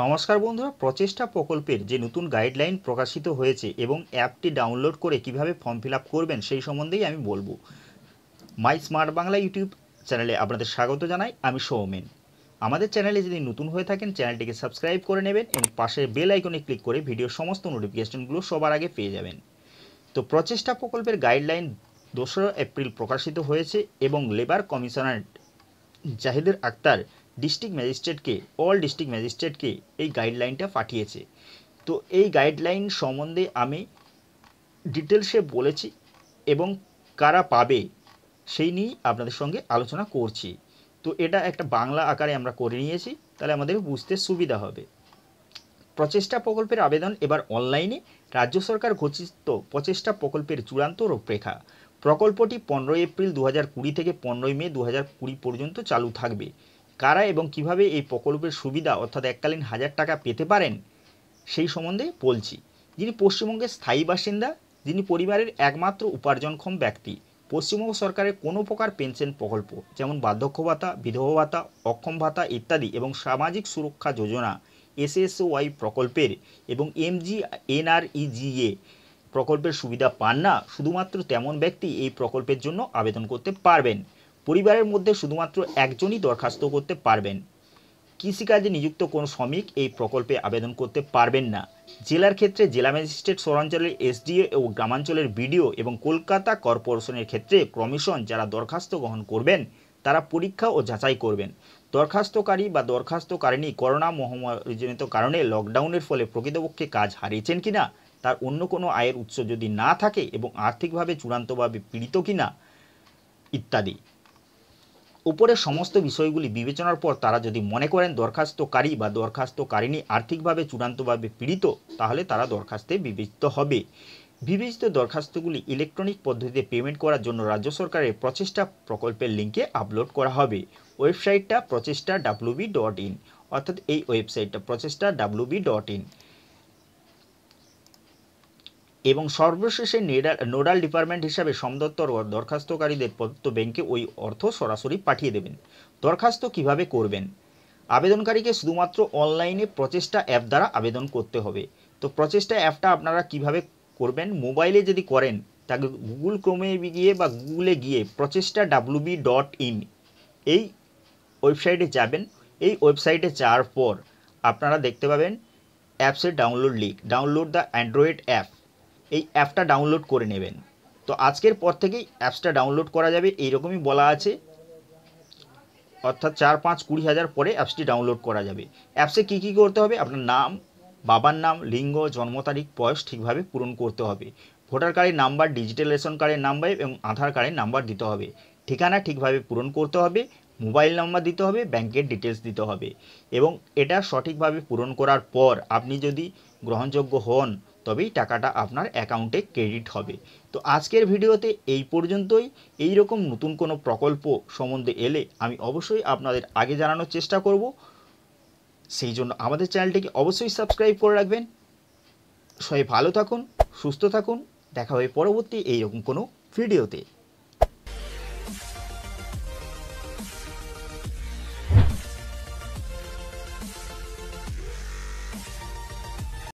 নমস্কার বন্ধুরা প্রচেষ্টা প্রকল্পের যে নতুন গাইডলাইন প্রকাশিত হয়েছে এবং অ্যাপটি ডাউনলোড করে কিভাবে ফর্ম ফিল করবেন সেই সম্বন্ধেই আমি বলবো মাই স্মার্ট বাংলা ইউটিউব চ্যানেলে আপনাদের স্বাগত জানাই আমি সৌমেন আমাদের চ্যানেলে যদি নতুন হয়ে থাকেন চ্যানেলটিকে সাবস্ক্রাইব করে নেবেন এবং পাশে বেল আইকনে ক্লিক করে ভিডিওর সমস্ত নোটিফিকেশনগুলো সবার আগে পেয়ে যাবেন তো প্রচেষ্টা প্রকল্পের গাইডলাইন দোসরা এপ্রিল প্রকাশিত হয়েছে এবং labour commissioner Zahidur Akhtar district ম্যাজিস্ট্রেটকে অল ডিস্ট্রিক্ট ম্যাজিস্ট্রেটকে এই গাইডলাইনটা পাঠিয়েছে তো এই গাইডলাইন সম্বন্ধে আমি ডিটেলসে বলেছি এবং কারা পাবে সেই নিয়ে আপনাদের সঙ্গে আলোচনা করছি তো এটা একটা বাংলা আকারে আমরা করে নিয়েছি তাহলে আমাদের বুঝতে সুবিধা হবে প্রচেষ্টা প্রকল্পের আবেদন এবার অনলাইনে রাজ্য সরকার ঘোষিত প্রচেষ্টা প্রকল্পের চূড়ান্ত রূপরেখা প্রকল্পটি পনেরোই এপ্রিল দু হাজার থেকে পনেরোই মে দু পর্যন্ত চালু থাকবে কারা এবং কিভাবে এই প্রকল্পের সুবিধা অর্থাৎ এককালীন হাজার টাকা পেতে পারেন সেই সম্বন্ধে বলছি যিনি পশ্চিমবঙ্গের স্থায়ী বাসিন্দা যিনি পরিবারের একমাত্র উপার্জনক্ষম ব্যক্তি পশ্চিমবঙ্গ সরকারের কোনো প্রকার পেনশন প্রকল্প যেমন বার্ধক্য ভাতা বিধবা ভাতা অক্ষম ভাতা ইত্যাদি এবং সামাজিক সুরক্ষা যোজনা এসএসওয়াই প্রকল্পের এবং এমজি এনআরইজিএ প্রকল্পের সুবিধা পান না শুধুমাত্র তেমন ব্যক্তি এই প্রকল্পের জন্য আবেদন করতে পারবেন পরিবারের মধ্যে শুধুমাত্র একজনই দরখাস্ত করতে পারবেন কৃষিকাজে নিযুক্ত কোনো শ্রমিক এই প্রকল্পে আবেদন করতে পারবেন না জেলার ক্ষেত্রে জেলা ম্যাজিস্ট্রেট শহরাঞ্চলের এসডিও ও গ্রামাঞ্চলের বিডিও এবং কলকাতা কর্পোরেশনের ক্ষেত্রে কমিশন যারা দরখাস্ত গ্রহণ করবেন তারা পরীক্ষা ও যাচাই করবেন দরখাস্তকারী বা দরখাস্তকারিণী করোনা মহামারীজনিত কারণে লকডাউনের ফলে প্রকৃতপক্ষে কাজ হারিয়েছেন কিনা তার অন্য কোনো আয়ের উৎস যদি না থাকে এবং আর্থিকভাবে চূড়ান্তভাবে পীড়িত কিনা ইত্যাদি উপরে সমস্ত বিষয়গুলি বিবেচনার পর তারা যদি মনে করেন দরখাস্তকারী বা দরখাস্তকারিনী আর্থিকভাবে চূড়ান্তভাবে পীড়িত তাহলে তারা দরখাস্তে বিবেচিত হবে বিবেচিত দরখাস্তগুলি ইলেকট্রনিক পদ্ধতিতে পেমেন্ট করার জন্য রাজ্য সরকারের প্রচেষ্টা প্রকল্পের লিঙ্কে আপলোড করা হবে ওয়েবসাইটটা প্রচেষ্টা ডাব্লুবি ডট ইন অর্থাৎ এই ওয়েবসাইটটা প্রচেষ্টা ডাব্লুবি ডট ইন এবং সর্বশেষে নোডাল ডিপার্টমেন্ট হিসাবে সমদত্তর দরখাস্তকারীদের প্রদত্ত ব্যাংকে ওই অর্থ সরাসরি পাঠিয়ে দেবেন দরখাস্ত কিভাবে করবেন আবেদনকারীকে শুধুমাত্র অনলাইনে প্রচেষ্টা অ্যাপ দ্বারা আবেদন করতে হবে তো প্রচেষ্টা অ্যাপটা আপনারা কিভাবে করবেন মোবাইলে যদি করেন তাকে গুগল ক্রোমে গিয়ে বা গুগলে গিয়ে প্রচেষ্টা ডাব্লুবি ডট ইন এই ওয়েবসাইটে যাবেন এই ওয়েবসাইটে যাওয়ার পর আপনারা দেখতে পাবেন অ্যাপসের download link download the Android app এই অ্যাপটা ডাউনলোড করে নেবেন তো আজকের পর থেকেই অ্যাপসটা ডাউনলোড করা যাবে এইরকমই বলা আছে অর্থাৎ চার পাঁচ কুড়ি হাজার পরে অ্যাপসটি ডাউনলোড করা যাবে অ্যাপসে কী কী করতে হবে আপনার নাম বাবার নাম লিঙ্গ জন্ম তারিখ বয়স ঠিকভাবে পূরণ করতে হবে ভোটার কার্ডের নাম্বার ডিজিটাল রেশন কার্ডের নাম্বার এবং আধার কার্ডের নাম্বার দিতে হবে ঠিকানা ঠিকভাবে পূরণ করতে হবে মোবাইল নাম্বার দিতে হবে ব্যাংকের ডিটেলস দিতে হবে এবং এটা সঠিকভাবে পূরণ করার পর আপনি যদি গ্রহণযোগ্য হন তবেই টাকাটা আপনার অ্যাকাউন্টে ক্রেডিট হবে তো আজকের ভিডিওতে এই পর্যন্তই এই রকম নতুন কোনো প্রকল্প সম্বন্ধে এলে আমি অবশ্যই আপনাদের আগে জানানোর চেষ্টা করব সেই জন্য আমাদের চ্যানেলটিকে অবশ্যই সাবস্ক্রাইব করে রাখবেন সবাই ভালো থাকুন সুস্থ থাকুন দেখা হবে পরবর্তী এইরকম কোনো ভিডিওতে